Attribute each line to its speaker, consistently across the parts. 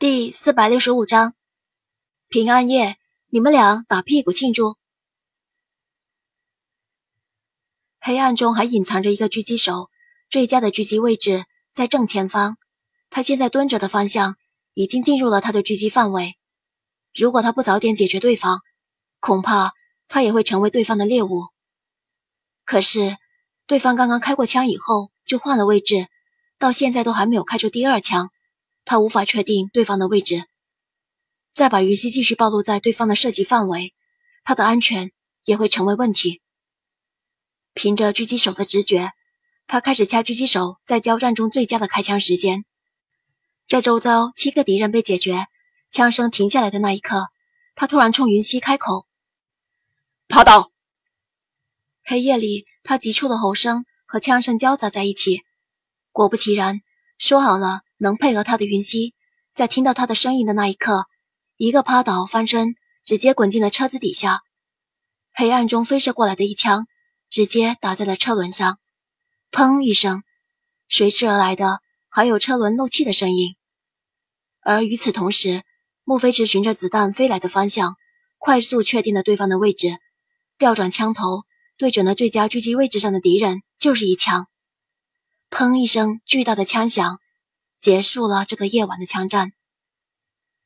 Speaker 1: 第四百六十五章，平安夜，你们俩打屁股庆祝。黑暗中还隐藏着一个狙击手，最佳的狙击位置在正前方。他现在蹲着的方向已经进入了他的狙击范围。如果他不早点解决对方，恐怕他也会成为对方的猎物。可是，对方刚刚开过枪以后就换了位置，到现在都还没有开出第二枪。他无法确定对方的位置，再把云溪继续暴露在对方的射击范围，他的安全也会成为问题。凭着狙击手的直觉，他开始掐狙击手在交战中最佳的开枪时间。在周遭七个敌人被解决，枪声停下来的那一刻，他突然冲云溪开口：“趴倒！”黑夜里，他急促的吼声和枪声交杂在一起。果不其然，说好了。能配合他的云溪，在听到他的声音的那一刻，一个趴倒翻身，直接滚进了车子底下。黑暗中飞射过来的一枪，直接打在了车轮上，砰一声，随之而来的还有车轮漏气的声音。而与此同时，莫菲驰循着子弹飞来的方向，快速确定了对方的位置，调转枪头，对准了最佳狙击位置上的敌人，就是一枪。砰一声，巨大的枪响。结束了这个夜晚的枪战，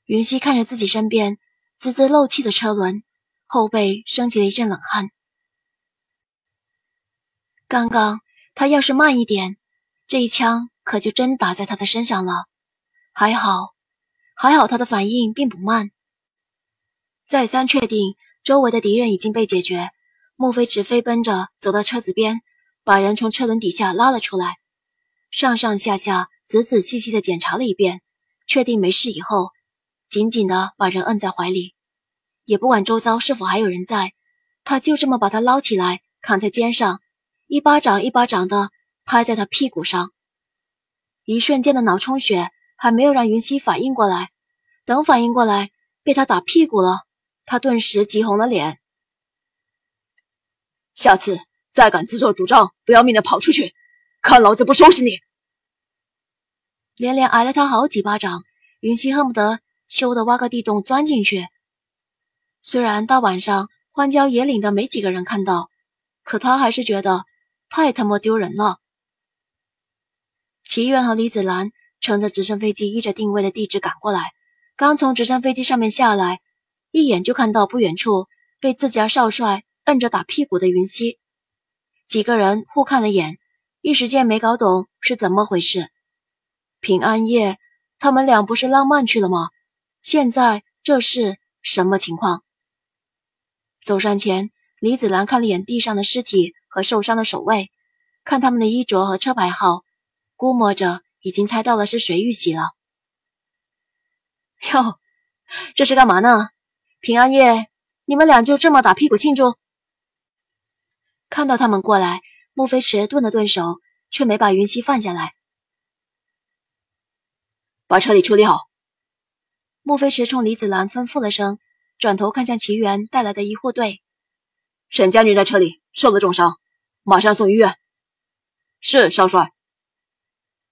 Speaker 1: 云溪看着自己身边滋滋漏气的车轮，后背升起了一阵冷汗。刚刚他要是慢一点，这一枪可就真打在他的身上了。还好，还好他的反应并不慢。再三确定周围的敌人已经被解决，莫非直飞奔着走到车子边，把人从车轮底下拉了出来，上上下下。仔仔细细的检查了一遍，确定没事以后，紧紧的把人摁在怀里，也不管周遭是否还有人在，他就这么把他捞起来，扛在肩上，一巴掌一巴掌的拍在他屁股上。一瞬间的脑充血还没有让云溪反应过来，等反应过来被他打屁股了，他顿时急红了脸。下次再敢自作主张不要命的跑出去，看老子不收拾你！连连挨了他好几巴掌，云溪恨不得羞得挖个地洞钻进去。虽然大晚上荒郊野岭的没几个人看到，可他还是觉得太他妈丢人了。齐源和李子兰乘着直升飞机，依着定位的地址赶过来。刚从直升飞机上面下来，一眼就看到不远处被自家少帅摁着打屁股的云溪。几个人互看了眼，一时间没搞懂是怎么回事。平安夜，他们俩不是浪漫去了吗？现在这是什么情况？走上前，李子兰看了眼地上的尸体和受伤的守卫，看他们的衣着和车牌号，估摸着已经猜到了是谁遇袭了。哟，这是干嘛呢？平安夜，你们俩就这么打屁股庆祝？看到他们过来，莫飞驰顿了顿手，却没把云溪放下来。把车里处理好，莫非驰冲李子兰吩咐了声，转头看向齐源带来的医护队：“沈将军在车里受了重伤，马上送医院。”“是，少帅。”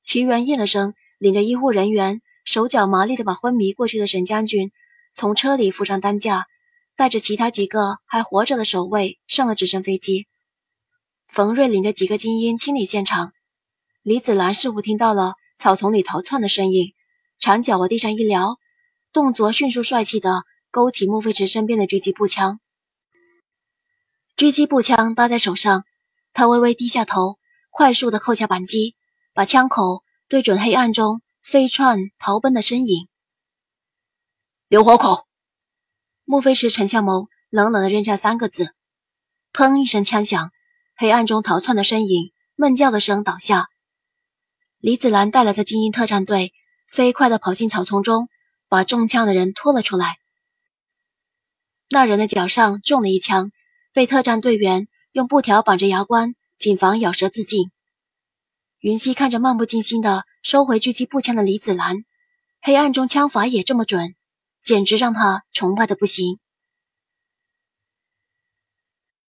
Speaker 1: 齐源应了声，领着医护人员手脚麻利的把昏迷过去的沈将军从车里扶上担架，带着其他几个还活着的守卫上了直升飞机。冯瑞领着几个精英清理现场。李子兰似乎听到了草丛里逃窜的声音。长脚往地上一撩，动作迅速帅气的勾起莫飞池身边的狙击步枪。狙击步枪搭在手上，他微微低下头，快速的扣下扳机，把枪口对准黑暗中飞窜逃奔的身影。留活口。莫非池沉下眸，冷冷的扔下三个字：“砰！”一声枪响，黑暗中逃窜的身影闷叫的声倒下。李子兰带来的精英特战队。飞快地跑进草丛中，把中枪的人拖了出来。那人的脚上中了一枪，被特战队员用布条绑着牙关，谨防咬舌自尽。云溪看着漫不经心地收回狙击步枪的李子兰，黑暗中枪法也这么准，简直让他崇拜的不行。